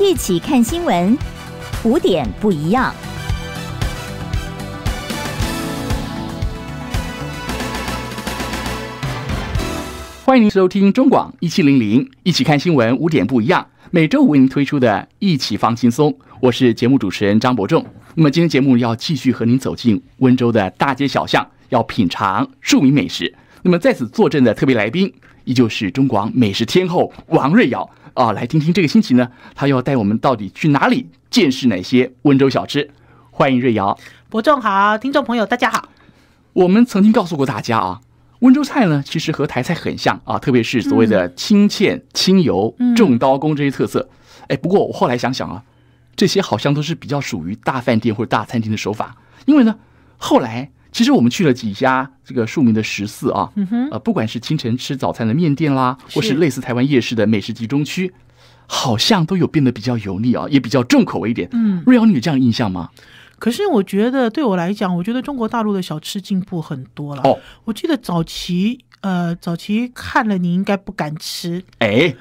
一起看新闻，五点不一样。欢迎您收听中广一七零零一起看新闻五点不一样，每周五为您推出的一起放轻松，我是节目主持人张博仲。那么今天节目要继续和您走进温州的大街小巷，要品尝著名美食。那么在此坐镇的特别来宾。依旧是中广美食天后王瑞瑶啊，来听听这个星期呢，她要带我们到底去哪里见识哪些温州小吃？欢迎瑞瑶，观众好，听众朋友大家好。我们曾经告诉过大家啊，温州菜呢其实和台菜很像啊，特别是所谓的清芡、清油、重刀工这些特色。哎，不过我后来想想啊，这些好像都是比较属于大饭店或者大餐厅的手法，因为呢，后来。其实我们去了几家这个著名的食肆啊，嗯、呃，不管是清晨吃早餐的面店啦，或是类似台湾夜市的美食集中区，好像都有变得比较油腻啊，也比较重口味一点。嗯，瑞瑶，你有这样印象吗？可是我觉得对我来讲，我觉得中国大陆的小吃进步很多了。哦，我记得早期呃，早期看了你应该不敢吃。哎。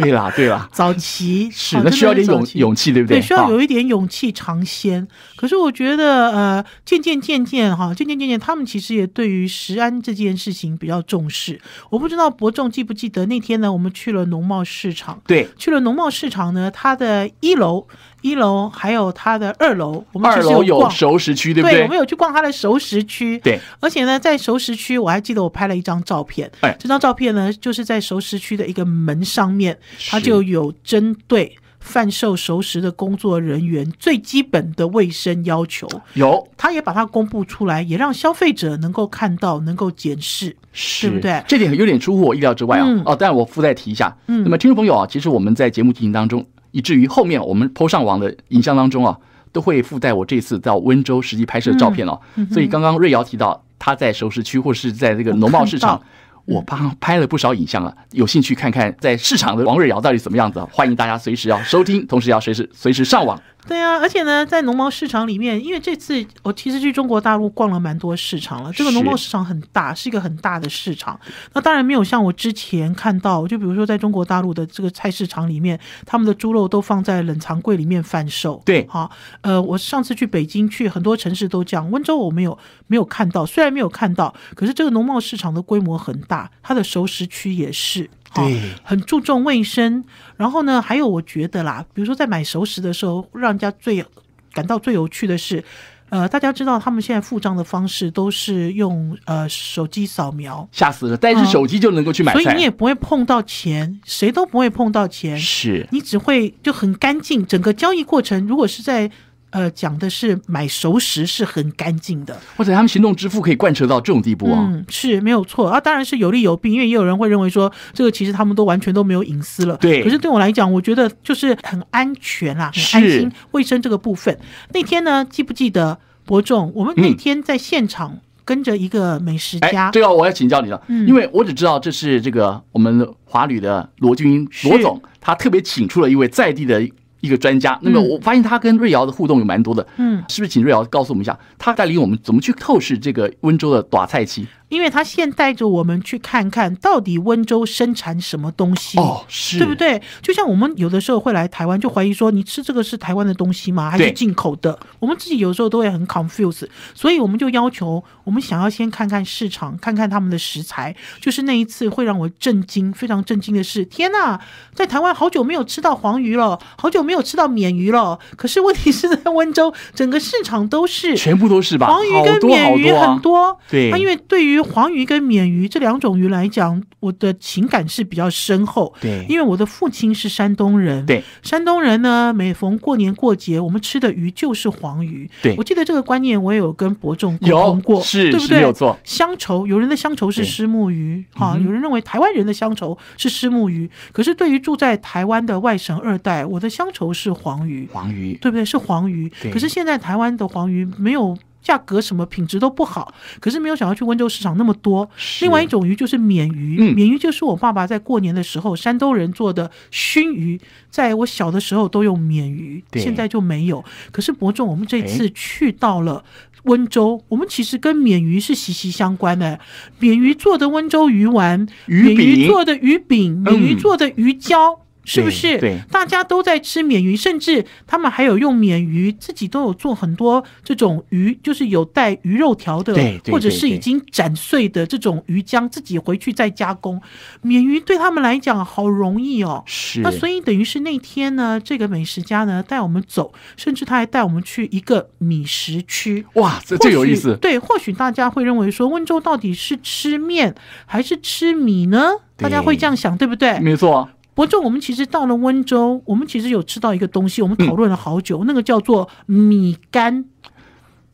对啦，对啦，早期是那需要点勇勇气，对不对？对，需要有一点勇气尝鲜。可是我觉得，呃，渐渐渐渐哈，渐渐渐渐，他们其实也对于食安这件事情比较重视。我不知道伯仲记不记得那天呢，我们去了农贸市场，对，去了农贸市场呢，它的一楼。一楼还有它的二楼，我们二楼有熟食区，对不对？我们有去逛它的熟食区，对。而且呢，在熟食区，我还记得我拍了一张照片。这张照片呢，就是在熟食区的一个门上面，它就有针对贩售熟食的工作人员最基本的卫生要求，有。他也把它公布出来，也让消费者能够看到，能够检视，对不对？这点有点出乎我意料之外啊！哦，但我附带提一下，嗯，那么听众朋友啊，其实我们在节目进行当中。以至于后面我们 po 上网的影像当中啊，都会附带我这次到温州实际拍摄的照片哦。所以刚刚瑞瑶提到她在熟食区或是在这个农贸市场，我帮拍了不少影像啊，有兴趣看看在市场的王瑞瑶到底什么样子？啊？欢迎大家随时要收听，同时要随时随时上网。对啊，而且呢，在农贸市场里面，因为这次我其实去中国大陆逛了蛮多市场了。这个农贸市场很大，是一个很大的市场。那当然没有像我之前看到，就比如说在中国大陆的这个菜市场里面，他们的猪肉都放在冷藏柜里面贩售。对，好，呃，我上次去北京去很多城市都这样，温州我没有没有看到。虽然没有看到，可是这个农贸市场的规模很大，它的熟食区也是。对，很注重卫生。然后呢，还有我觉得啦，比如说在买熟食的时候，让人家最感到最有趣的是，呃，大家知道他们现在付账的方式都是用呃手机扫描，吓死了，带着手机就能够去买所以你也不会碰到钱，谁都不会碰到钱，是你只会就很干净，整个交易过程如果是在。呃，讲的是买熟食是很干净的，或者他们行动支付可以贯彻到这种地步啊？嗯，是没有错啊。当然是有利有弊，因为也有人会认为说，这个其实他们都完全都没有隐私了。对。可是对我来讲，我觉得就是很安全啦，很安心，卫生这个部分。那天呢，记不记得伯仲？我们那天在现场跟着一个美食家。对啊，我要请教你了，因为我只知道这是这个我们华旅的罗军罗总，他特别请出了一位在地的。一个专家，那么我发现他跟瑞瑶的互动有蛮多的，嗯，是不是请瑞瑶告诉我们一下，他带领我们怎么去透视这个温州的短菜期？因为他现带着我们去看看到底温州生产什么东西哦，是对不对？就像我们有的时候会来台湾，就怀疑说你吃这个是台湾的东西吗？还是进口的？我们自己有时候都会很 confuse，所以我们就要求我们想要先看看市场，看看他们的食材。就是那一次会让我震惊，非常震惊的是，天哪，在台湾好久没有吃到黄鱼了，好久没有吃到鲶鱼了。可是问题是在温州，整个市场都是全部都是吧？黄鱼跟鲶鱼很多，对，因为对于对黄鱼跟鲶鱼这两种鱼来讲，我的情感是比较深厚。对，因为我的父亲是山东人。对，山东人呢，每逢过年过节，我们吃的鱼就是黄鱼。对，我记得这个观念，我也有跟伯仲沟通过，是，对不对？有错。乡愁，有人的乡愁是虱木鱼，哈，有人认为台湾人的乡愁是虱木鱼。可是对于住在台湾的外省二代，我的乡愁是黄鱼。黄鱼，对不对？是黄鱼。可是现在台湾的黄鱼没有。价格什么品质都不好，可是没有想到去温州市场那么多。另外一种鱼就是缅鱼，缅鱼就是我爸爸在过年的时候，山东人做的熏鱼，在我小的时候都用缅鱼，现在就没有。可是伯仲，我们这次去到了温州，我们其实跟缅鱼是息息相关的，免鱼做的温州鱼丸、鱼鱼做的鱼饼、免鱼做的鱼胶。是不是？对，大家都在吃鲶鱼，甚至他们还有用鲶鱼自己都有做很多这种鱼，就是有带鱼肉条的，或者是已经斩碎的这种鱼浆，自己回去再加工。免鱼对他们来讲好容易哦，是。那所以等于是那天呢，这个美食家呢带我们走，甚至他还带我们去一个米食区。哇，这有意思。对，或许大家会认为说温州到底是吃面还是吃米呢？大家会这样想，对不对？没错。伯仲，我们其实到了温州，我们其实有吃到一个东西，我们讨论了好久，那个叫做米干，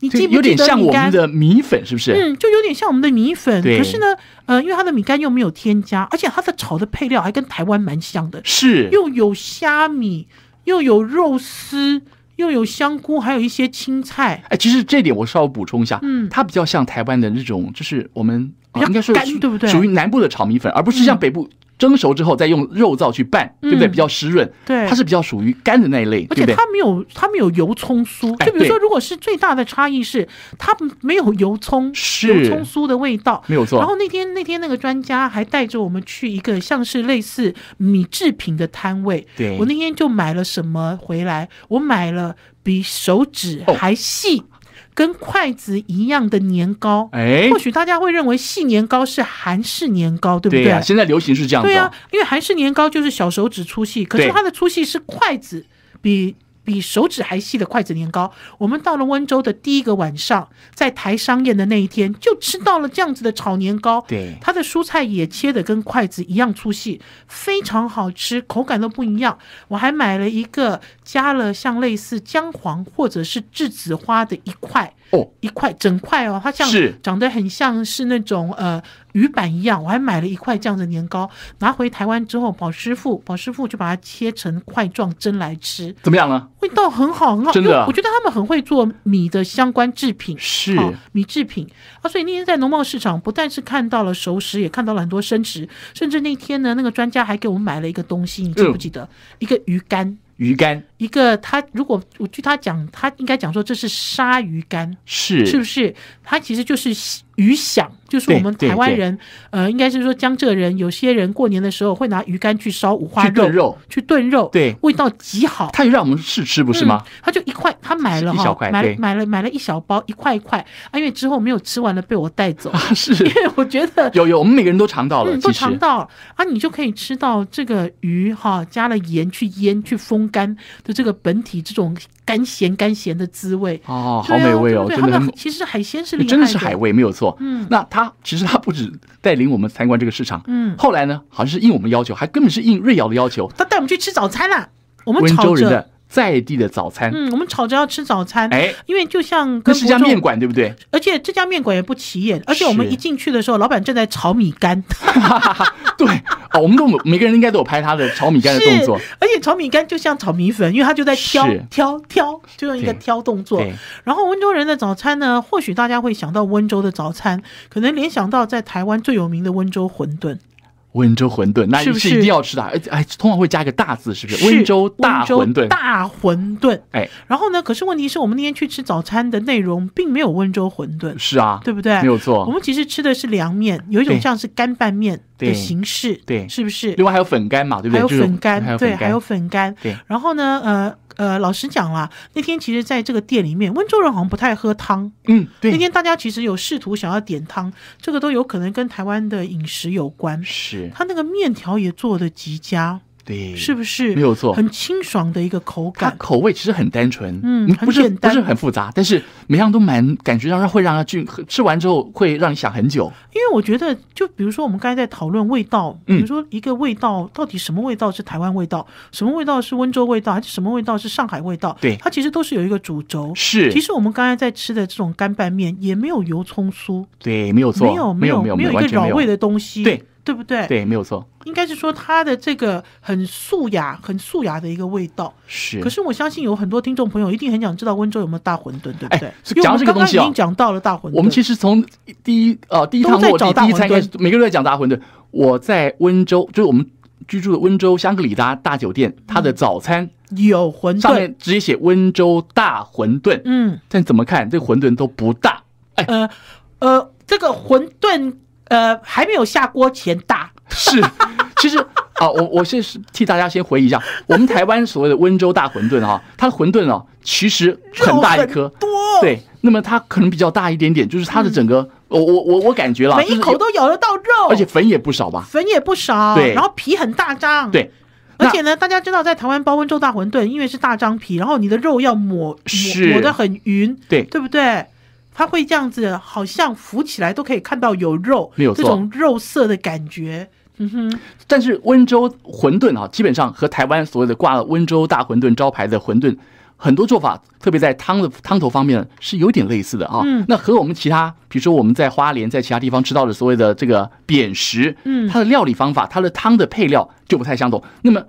你记不？记得有点像我们的米粉，是不是？嗯，就有点像我们的米粉。可是呢，呃，因为它的米干又没有添加，而且它的炒的配料还跟台湾蛮像的，是又有虾米，又有肉丝，又有香菇，还有一些青菜。哎，其实这点我稍微补充一下，嗯，它比较像台湾的那种，就是我们应该说对不对？属于南部的炒米粉，而不是像北部。蒸熟之后再用肉燥去拌，对不对？比较湿润，对，它是比较属于干的那一类，而且它没有，它没有油葱酥。就比如说，如果是最大的差异是它没有油葱，油葱酥的味道没有错。然后那天那天那个专家还带着我们去一个像是类似米制品的摊位，对，我那天就买了什么回来？我买了比手指还细。跟筷子一样的年糕，哎，或许大家会认为细年糕是韩式年糕，对不对？对啊，现在流行是这样的。对啊，因为韩式年糕就是小手指粗细，可是它的粗细是筷子比。比手指还细的筷子年糕，我们到了温州的第一个晚上，在台商宴的那一天，就吃到了这样子的炒年糕。对，它的蔬菜也切的跟筷子一样粗细，非常好吃，口感都不一样。我还买了一个加了像类似姜黄或者是栀子花的一块。哦，一块整块哦，它像长得很像是那种呃鱼板一样。我还买了一块这样的年糕，拿回台湾之后，宝师傅宝师傅就把它切成块状蒸来吃，怎么样呢？味道很好，很好，真的。我觉得他们很会做米的相关制品，是米制品啊。所以那天在农贸市场，不但是看到了熟食，也看到了很多生食。甚至那天呢，那个专家还给我们买了一个东西，你记不记得？一个鱼干。鱼竿，一个他如果我据他讲，他应该讲说这是鲨鱼竿，是是不是？他其实就是。鱼响，就是我们台湾人，呃，应该是说江浙人，有些人过年的时候会拿鱼干去烧五花肉，去炖肉，去炖肉，对，味道极好。他就让我们试吃，不是吗？他就一块，他买了哈，买买了买了一小包，一块一块，啊，因为之后没有吃完了，被我带走。啊，是，我觉得有有，我们每个人都尝到了，都尝到啊，你就可以吃到这个鱼哈，加了盐去腌去风干的这个本体这种。甘咸甘咸的滋味哦，好美味哦！真的很，其实海鲜是真的是海味，没有错。嗯，那他其实他不止带领我们参观这个市场，嗯，后来呢，好像是应我们要求，还根本是应瑞瑶的要求，他带我们去吃早餐了。我们温州人的。在地的早餐，嗯，我们吵着要吃早餐，哎，因为就像，那是家面馆，对不对？而且这家面馆也不起眼，而且我们一进去的时候，老板正在炒米干。对哦，我们都每个人应该都有拍他的炒米干的动作。而且炒米干就像炒米粉，因为他就在挑挑挑，就用一个挑动作。然后温州人的早餐呢，或许大家会想到温州的早餐，可能联想到在台湾最有名的温州馄饨。温州馄饨，那你是一定要吃的，哎哎，通常会加一个大字，是不是？温州大馄饨，大馄饨，哎，然后呢？可是问题是我们那天去吃早餐的内容并没有温州馄饨，是啊，对不对？没有错，我们其实吃的是凉面，有一种像是干拌面。的形式对，是不是？另外还有粉干嘛，对不对？还有粉干，对，还有粉干。然后呢，呃呃，老实讲啦，那天其实在这个店里面，温州人好像不太喝汤。嗯，对。那天大家其实有试图想要点汤，这个都有可能跟台湾的饮食有关。是，他那个面条也做的极佳。对，是不是没有错？很清爽的一个口感，口味其实很单纯，嗯，不是不是很复杂，但是每样都蛮感觉到它会让它去吃完之后会让你想很久。因为我觉得，就比如说我们刚才在讨论味道，比如说一个味道到底什么味道是台湾味道，什么味道是温州味道，还是什么味道是上海味道？对，它其实都是有一个主轴。是，其实我们刚才在吃的这种干拌面也没有油葱酥，对，没有错，没有没有没有一个没味的东西，对。对不对？对，没有错。应该是说它的这个很素雅、很素雅的一个味道。是。可是我相信有很多听众朋友一定很想知道温州有没有大馄饨，对不对？是讲这个东西讲到了大馄饨。我们其实从第一呃第一趟落就第一餐开始，每个人都在讲大馄饨。我在温州，就是我们居住的温州香格里拉大酒店，它的早餐有馄饨，上面直接写温州大馄饨。嗯。但怎么看，这馄饨都不大。哎。呃，这个馄饨。呃，还没有下锅前大是，其实啊，我我先是替大家先回忆一下，我们台湾所谓的温州大馄饨哈，它的馄饨哦，其实很大一颗，多对，那么它可能比较大一点点，就是它的整个，我我我我感觉了，每一口都咬得到肉，而且粉也不少吧，粉也不少，对，然后皮很大张，对，而且呢，大家知道在台湾包温州大馄饨，因为是大张皮，然后你的肉要抹抹抹得很匀，对，对不对？它会这样子，好像浮起来都可以看到有肉，没有这种肉色的感觉。嗯哼。但是温州馄饨啊，基本上和台湾所谓的挂温州大馄饨招牌的馄饨，很多做法，特别在汤的汤头方面是有点类似的啊。嗯。那和我们其他，比如说我们在花莲在其他地方吃到的所谓的这个扁食，嗯，它的料理方法，它的汤的配料就不太相同。那么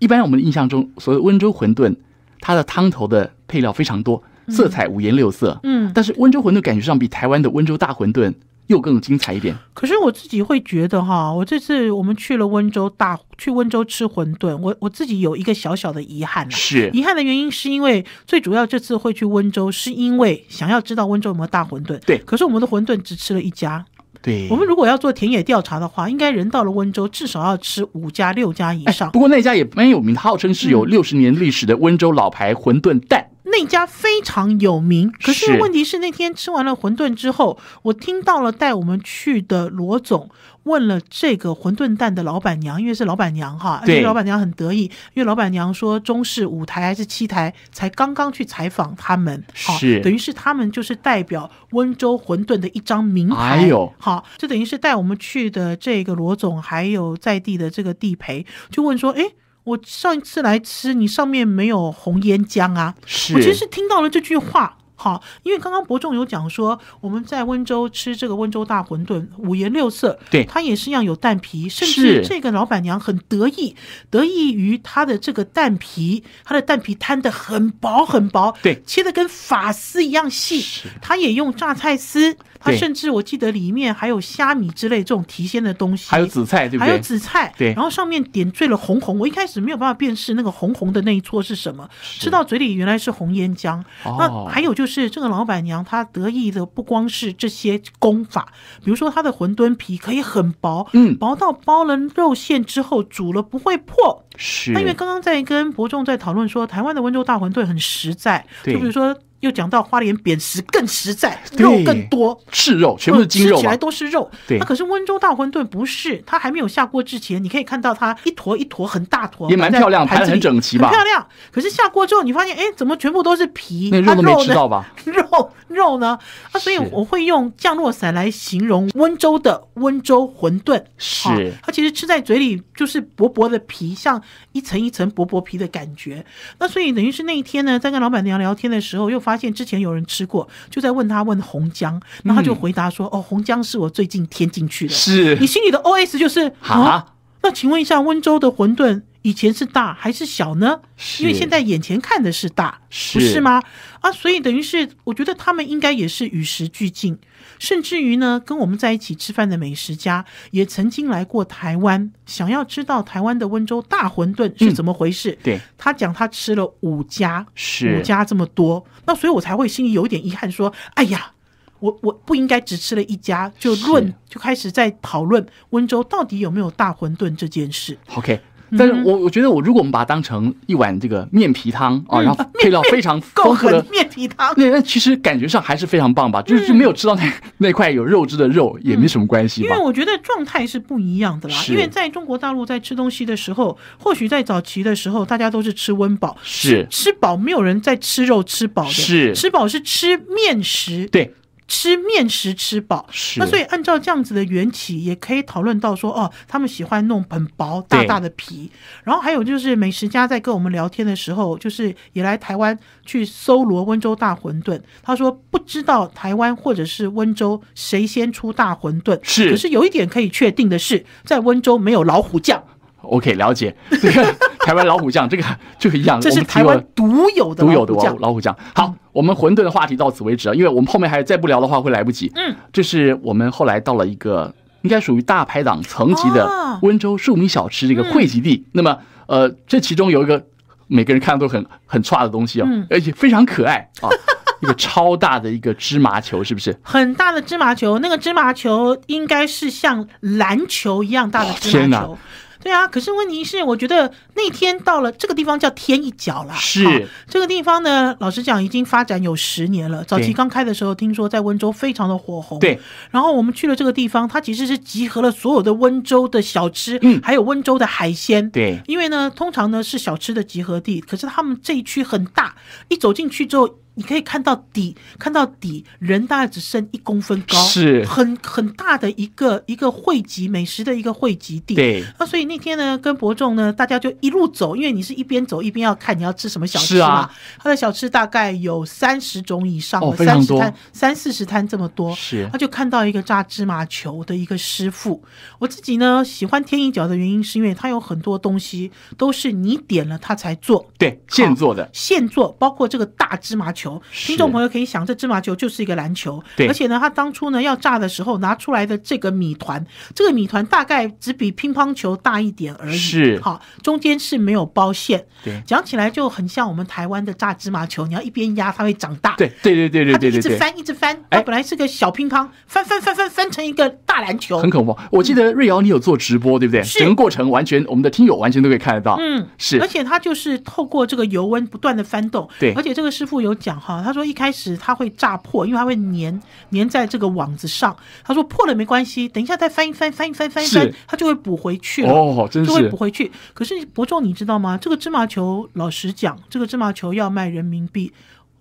一般我们印象中所谓温州馄饨，它的汤头的配料非常多。色彩五颜六色，嗯，但是温州馄饨感觉上比台湾的温州大馄饨又更精彩一点。可是我自己会觉得哈，我这次我们去了温州大，去温州吃馄饨，我我自己有一个小小的遗憾。是遗憾的原因是因为最主要这次会去温州，是因为想要知道温州有没有大馄饨。对，可是我们的馄饨只吃了一家。对，我们如果要做田野调查的话，应该人到了温州至少要吃五家六家以上。不过那家也蛮有名的，号称是有六十年历史的温州老牌馄饨蛋。那家非常有名，可是问题是那天吃完了馄饨之后，我听到了带我们去的罗总问了这个馄饨蛋的老板娘，因为是老板娘哈，而且老板娘很得意，因为老板娘说中式五台还是七台，才刚刚去采访他们，是等于是他们就是代表温州馄饨的一张名牌。好，这等于是带我们去的这个罗总，还有在地的这个地陪，就问说，哎。我上一次来吃，你上面没有红烟姜啊？是。我其实是听到了这句话，好，因为刚刚伯仲有讲说，我们在温州吃这个温州大馄饨，五颜六色，对，它也是要有蛋皮，甚至这个老板娘很得意，得益于它的这个蛋皮，它的蛋皮摊的很薄很薄，对，切的跟发丝一样细，她也用榨菜丝。它甚至我记得里面还有虾米之类这种提鲜的东西，还有紫菜，对，还有紫菜。对，然后上面点缀了红红，我一开始没有办法辨识那个红红的那一撮是什么，吃到嘴里原来是红烟姜。那还有就是这个老板娘她得意的不光是这些功法，比如说她的馄饨皮可以很薄，嗯，薄到包了肉馅之后煮了不会破。是，那因为刚刚在跟伯仲在讨论说台湾的温州大馄饨很实在，就比如说。又讲到花莲扁食更实在，肉更多，是肉，全部是吃起来都是肉。对，那可是温州大馄饨不是？它还没有下锅之前，你可以看到它一坨一坨很大坨，也蛮漂亮，盘很整齐，很漂亮。可是下锅之后，你发现哎，怎么全部都是皮？那肉呢？吧？肉肉呢？啊，所以我会用降落伞来形容温州的温州馄饨。是，它其实吃在嘴里就是薄薄的皮，像一层一层薄薄皮的感觉。那所以等于是那一天呢，在跟老板娘聊天的时候，又发。发现之前有人吃过，就在问他问红姜，然后他就回答说：“哦，红姜是我最近添进去的。”是，你心里的 O S 就是啊。那请问一下，温州的馄饨以前是大还是小呢？因为现在眼前看的是大，不是吗？啊，所以等于是，我觉得他们应该也是与时俱进。甚至于呢，跟我们在一起吃饭的美食家也曾经来过台湾，想要知道台湾的温州大馄饨是怎么回事。对他讲，他吃了五家，是五家这么多，那所以我才会心里有点遗憾，说：“哎呀，我我不应该只吃了一家，就论就开始在讨论温州到底有没有大馄饨这件事。” OK。但是我我觉得，我如果我们把它当成一碗这个面皮汤啊，然后配料非常高，的面皮汤，那那其实感觉上还是非常棒吧，就是就没有吃到那那块有肉质的肉，也没什么关系。因为我觉得状态是不一样的啦，因为在中国大陆在吃东西的时候，或许在早期的时候，大家都是吃温饱，是吃饱，没有人在吃肉，吃饱是吃饱是吃面食，对。吃面食吃饱，那所以按照这样子的缘起，也可以讨论到说哦，他们喜欢弄很薄大大的皮。然后还有就是美食家在跟我们聊天的时候，就是也来台湾去搜罗温州大馄饨。他说不知道台湾或者是温州谁先出大馄饨，是可是有一点可以确定的是，在温州没有老虎酱。OK，了解。这个 台湾老虎酱，这个就一样，这是台湾独有的独有的老虎老虎酱。好，我们馄饨的话题到此为止啊，因为我们后面还再不聊的话会来不及。嗯，这是我们后来到了一个应该属于大排档层级的温州著名小吃这个汇集地。那么，呃，这其中有一个每个人看都很很差的东西哦，而且非常可爱啊，一个超大的一个芝麻球，是不是？很大的芝麻球，那个芝麻球应该是像篮球一样大的芝麻球。对啊，可是问题是，我觉得那天到了这个地方叫天一角了。是这个地方呢，老实讲已经发展有十年了。早期刚开的时候，听说在温州非常的火红。对，然后我们去了这个地方，它其实是集合了所有的温州的小吃，嗯，还有温州的海鲜。对，因为呢，通常呢是小吃的集合地，可是他们这一区很大，一走进去之后。你可以看到底，看到底，人大概只剩一公分高，是，很很大的一个一个汇集美食的一个汇集地。对，那所以那天呢，跟伯仲呢，大家就一路走，因为你是一边走一边要看你要吃什么小吃嘛。他的小吃大概有三十种以上，三十摊三四十摊这么多。是，他就看到一个炸芝麻球的一个师傅。我自己呢，喜欢天一角的原因是因为他有很多东西都是你点了他才做，对，现做的，现做，包括这个大芝麻球。球，听众朋友可以想，这芝麻球就是一个篮球，对。而且呢，他当初呢要炸的时候，拿出来的这个米团，这个米团大概只比乒乓球大一点而已，是。好，中间是没有包线，讲起来就很像我们台湾的炸芝麻球，你要一边压它会长大，对，对对对对对对，一直翻一直翻，它本来是个小乒乓，翻翻翻翻翻成一个大篮球，很恐怖。我记得瑞瑶你有做直播对不对？是。整个过程完全我们的听友完全都可以看得到，嗯，是。而且它就是透过这个油温不断的翻动，对。而且这个师傅有讲。哈，他说一开始它会炸破，因为它会粘粘在这个网子上。他说破了没关系，等一下再翻一翻翻一翻翻翻，他就会补回去了，就会补回去。可是伯仲，你知道吗？这个芝麻球，老实讲，这个芝麻球要卖人民币。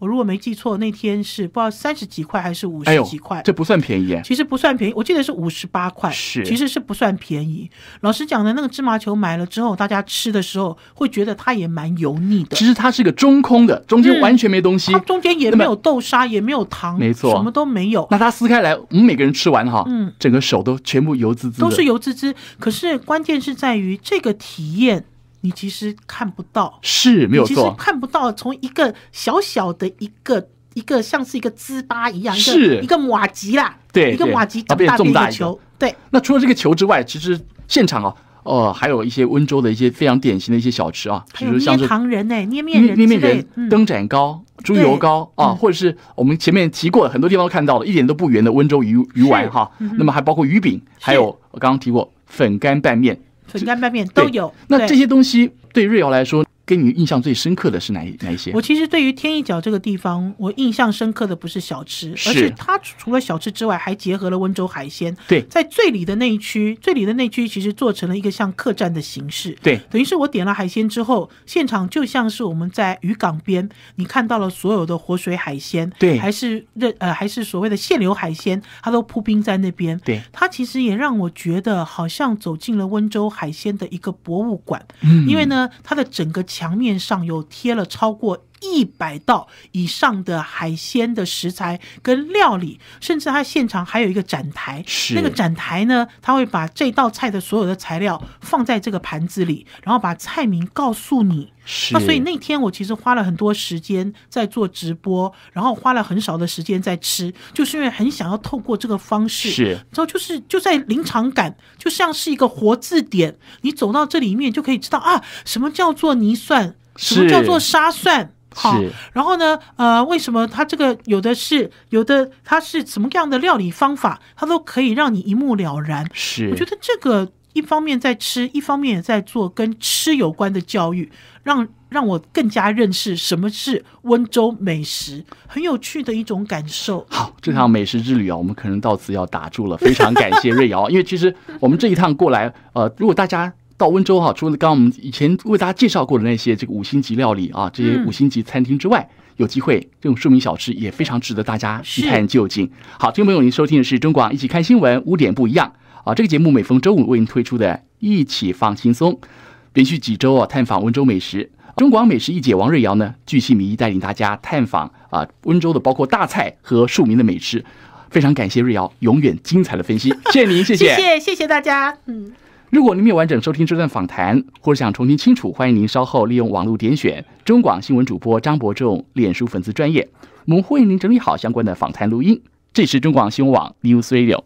我如果没记错，那天是不知道三十几块还是五十几块，这不算便宜。其实不算便宜，我记得是五十八块。是，其实是不算便宜。老实讲呢，那个芝麻球买了之后，大家吃的时候会觉得它也蛮油腻的。其实它是个中空的，中间完全没东西，中间也没有豆沙，也没有糖，没错，什么都没有。那它撕开来，我们每个人吃完哈，嗯，整个手都全部油滋滋，都是油滋滋。可是关键是在于这个体验。你其实看不到，是没有错。看不到从一个小小的一个一个像是一个糍粑一样，是，一个瓦吉啦，对，一个瓦吉更大的一个球，对。那除了这个球之外，其实现场啊，呃，还有一些温州的一些非常典型的一些小吃啊，比如像是糖人、呢，捏面人面人、灯盏糕、猪油糕啊，或者是我们前面提过的很多地方都看到了一点都不圆的温州鱼鱼丸哈，那么还包括鱼饼，还有我刚刚提过粉干拌面。粉干拌面都有。那这些东西对瑞瑶来说？给你印象最深刻的是哪哪一些？我其实对于天一角这个地方，我印象深刻的不是小吃，是它除了小吃之外，还结合了温州海鲜。对，在最里的那一区，最里的那区其实做成了一个像客栈的形式。对，等于是我点了海鲜之后，现场就像是我们在渔港边，你看到了所有的活水海鲜，对，还是任呃还是所谓的现流海鲜，它都铺冰在那边。对，它其实也让我觉得好像走进了温州海鲜的一个博物馆。嗯，因为呢，它的整个墙。墙面上又贴了超过。一百道以上的海鲜的食材跟料理，甚至它现场还有一个展台。是那个展台呢？他会把这道菜的所有的材料放在这个盘子里，然后把菜名告诉你。那所以那天我其实花了很多时间在做直播，然后花了很少的时间在吃，就是因为很想要透过这个方式，是你知道，就是就在临场感，就像是一个活字典。你走到这里面就可以知道啊，什么叫做泥蒜，什么叫做沙蒜。是，然后呢？呃，为什么它这个有的是有的，它是什么样的料理方法，它都可以让你一目了然。是，我觉得这个一方面在吃，一方面也在做跟吃有关的教育，让让我更加认识什么是温州美食，很有趣的一种感受。好，这趟美食之旅啊，我们可能到此要打住了。非常感谢瑞瑶，因为其实我们这一趟过来，呃，如果大家。到温州哈，除了刚刚我们以前为大家介绍过的那些这个五星级料理啊，这些五星级餐厅之外，有机会这种庶民小吃也非常值得大家一探究竟。好，听众朋友，您收听的是中广一起看新闻五点不一样啊，这个节目每逢周五为您推出的《一起放轻松》，连续几周啊探访温州美食，中广美食一姐王瑞瑶呢，剧系迷带领大家探访啊温州的包括大菜和庶民的美食，非常感谢瑞瑶永远精彩的分析，谢谢您，谢谢，谢谢大家，嗯。如果您没有完整收听这段访谈，或者想重听清楚，欢迎您稍后利用网络点选中广新闻主播张博仲脸书粉丝专业，我们会为您整理好相关的访谈录音。这是中广新闻网 newsradio。